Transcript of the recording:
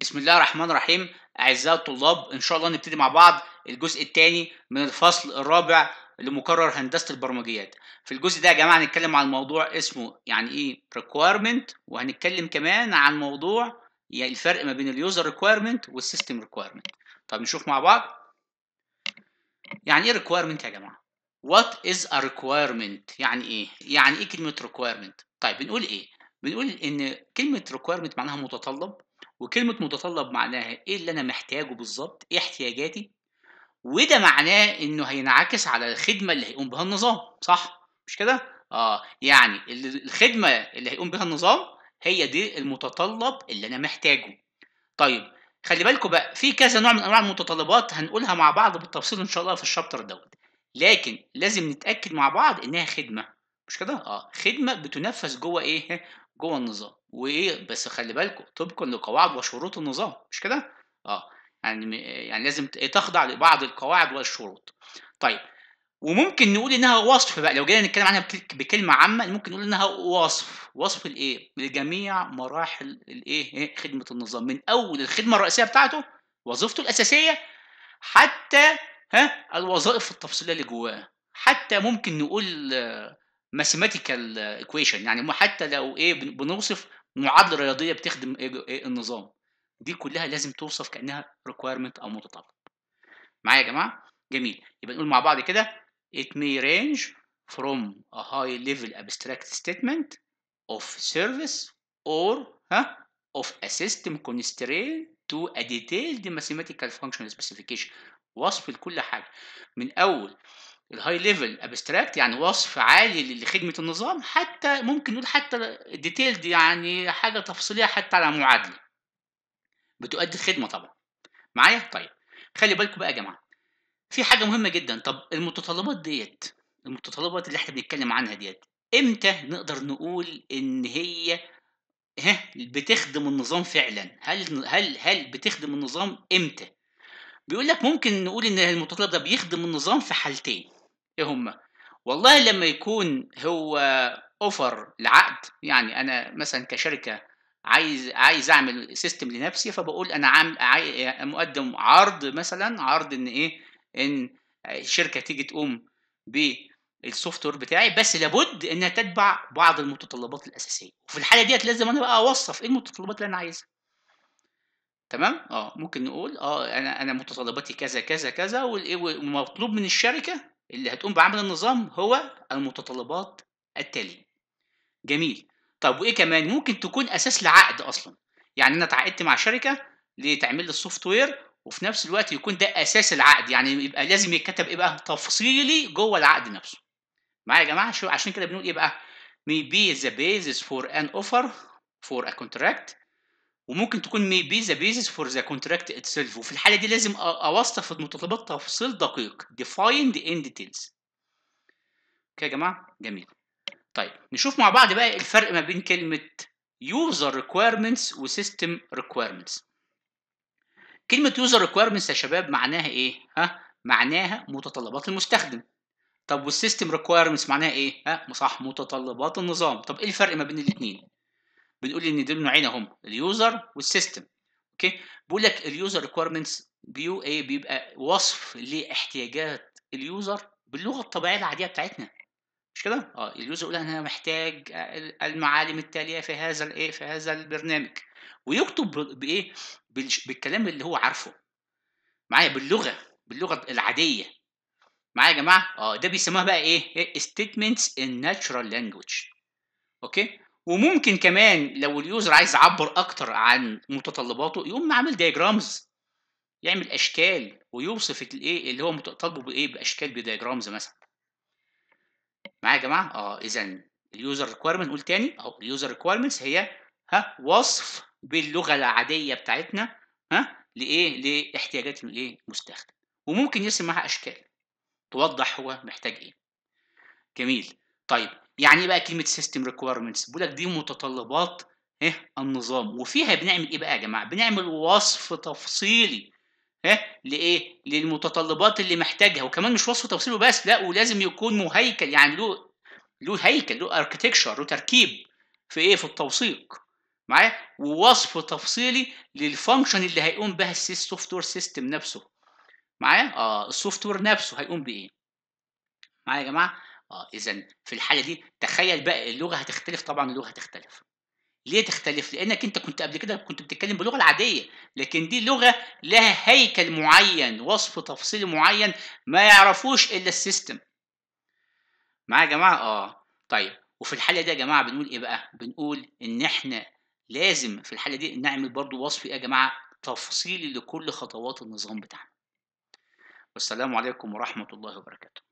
بسم الله الرحمن الرحيم اعزائي الطلاب ان شاء الله نبتدي مع بعض الجزء الثاني من الفصل الرابع لمكرر هندسه البرمجيات في الجزء ده يا جماعه هنتكلم عن موضوع اسمه يعني ايه ريكويرمنت وهنتكلم كمان عن موضوع يعني الفرق ما بين اليوزر ريكويرمنت والسيستم ريكويرمنت طب نشوف مع بعض يعني ايه ريكويرمنت يا جماعه وات از ا ريكويرمنت يعني ايه يعني ايه كلمه ريكويرمنت طيب بنقول ايه بنقول ان كلمه ريكويرمنت معناها متطلب وكلمة متطلب معناها إيه اللي أنا محتاجه بالظبط إيه احتياجاتي وده معناه إنه هينعكس على الخدمة اللي هيقوم بها النظام صح مش كده؟ آه يعني الخدمة اللي هيقوم بها النظام هي دي المتطلب اللي أنا محتاجه طيب خلي بالكم بقى في كذا نوع من انواع المتطلبات هنقولها مع بعض بالتفصيل ان شاء الله في الشابتر دوت لكن لازم نتاكد مع بعض انها خدمه مش كده اه خدمه بتنفذ جوه ايه جوه النظام وايه بس خلي بالكم طبقا لقواعد وشروط النظام مش كده اه يعني يعني لازم تخضع لبعض القواعد والشروط طيب وممكن نقول انها وصف بقى لو جينا نتكلم عنها بكلمه عامه ممكن نقول انها وصف وصف الايه لجميع مراحل الايه إيه، خدمه النظام من اول الخدمه الرئيسيه بتاعته وظيفته الاساسيه حتى ها الوظائف التفصيليه اللي جواه حتى ممكن نقول ماثيماتيكال ايكويشن يعني حتى لو ايه بنوصف معادله رياضيه بتخدم ايه النظام دي كلها لازم توصف كانها ريكويرمنت او متطلب معايا يا جماعه جميل يبقى نقول مع بعض كده it may range from a high level abstract statement of service or ها of a system constraint to a detailed mathematical function specification وصف لكل حاجه من اول الهاي ليفل ابستراكت يعني وصف عالي لخدمه النظام حتى ممكن نقول حتى ديتيلد يعني حاجه تفصيليه حتى على معادله بتؤدي الخدمه طبعا معايا طيب خلي بالكم بقى يا جماعه في حاجه مهمه جدا طب المتطلبات ديت المتطلبات اللي احنا بنتكلم عنها ديت امتى نقدر نقول ان هي ها بتخدم النظام فعلا هل هل هل بتخدم النظام امتى بيقول لك ممكن نقول ان المتطلب ده بيخدم النظام في حالتين ايه هم والله لما يكون هو اوفر لعقد يعني انا مثلا كشركه عايز عايز اعمل سيستم لنفسي فبقول انا عامل مقدم عرض مثلا عرض ان ايه ان الشركه تيجي تقوم بالسوفت وير بتاعي بس لابد انها تتبع بعض المتطلبات الاساسيه وفي الحاله ديت لازم انا بقى اوصف ايه المتطلبات اللي انا عايزها تمام اه ممكن نقول اه انا انا متطلباتي كذا كذا كذا والمطلوب من الشركه اللي هتقوم بعمل النظام هو المتطلبات التالية جميل طب وايه كمان ممكن تكون اساس لعقد اصلا يعني انا اتعاقدت مع شركه لتعمل لي السوفت وير وفي نفس الوقت يكون ده اساس العقد يعني يبقى لازم يتكتب ايه بقى تفصيلي جوه العقد نفسه معايا يا جماعه عشان كده بنقول ايه بقى may be the basis for an offer for a contract وممكن تكون بي ذا بيزس فور ذا كونتراكت اتسيلف وفي الحاله دي لازم اوصف المتطلبات تفصيل دقيق ديفايند ان ديتيلز اوكي يا جماعه جميل طيب نشوف مع بعض بقى الفرق ما بين كلمه يوزر ريكويرمنتس وسيستم ريكويرمنتس كلمه يوزر ريكويرمنتس يا شباب معناها ايه ها معناها متطلبات المستخدم طب والسيستم ريكويرمنتس معناها ايه ها صح متطلبات النظام طب ايه الفرق ما بين الاثنين بنقول ان دول نوعين هم اليوزر والسيستم اوكي بقول لك اليوزر ريكويرمنتس بيو ايه بيبقى وصف لاحتياجات اليوزر باللغه الطبيعيه العاديه بتاعتنا مش كده اه اليوزر يقول انا محتاج المعالم التاليه في هذا الايه في هذا البرنامج ويكتب بايه بالكلام اللي هو عارفه معايا باللغه باللغه العاديه معايا يا جماعه اه ده بيسموها بقى ايه, إيه؟ statements in natural language اوكي وممكن كمان لو اليوزر عايز يعبر اكتر عن متطلباته يقوم عامل دايجرامز يعمل اشكال ويوصف الايه اللي هو متطلبه بايه باشكال بدايجرامز مثلا معايا يا جماعه اه اذا اليوزر ريكويرمنت نقول تاني اهو اليوزر ريكويرمنتس هي ها وصف باللغه العاديه بتاعتنا ها لايه لاحتياجات الايه المستخدم وممكن يرسم معاها اشكال توضح هو محتاج ايه جميل طيب يعني ايه بقى كلمه سيستم ريكويرمنتس بيقول لك دي متطلبات ايه النظام وفيها بنعمل ايه بقى يا جماعه بنعمل وصف تفصيلي ها لايه للمتطلبات اللي محتاجها وكمان مش وصف تفصيلي بس لا ولازم يكون مهيكل يعني له له هيكل له اركتكشر له تركيب في ايه في التوثيق معايا ووصف تفصيلي للفانكشن اللي هيقوم بها السوفت وير سيستم نفسه معايا اه السوفت وير نفسه هيقوم بايه معايا يا جماعه اه اذا في الحاله دي تخيل بقى اللغه هتختلف طبعا اللغه هتختلف ليه تختلف لانك انت كنت قبل كده كنت بتتكلم باللغه العاديه لكن دي لغه لها هيكل معين وصف تفصيلي معين ما يعرفوش الا السيستم معايا يا جماعه اه طيب وفي الحاله دي يا جماعه بنقول ايه بقى بنقول ان احنا لازم في الحاله دي نعمل برضو وصف يا جماعه تفصيلي لكل خطوات النظام بتاعنا والسلام عليكم ورحمه الله وبركاته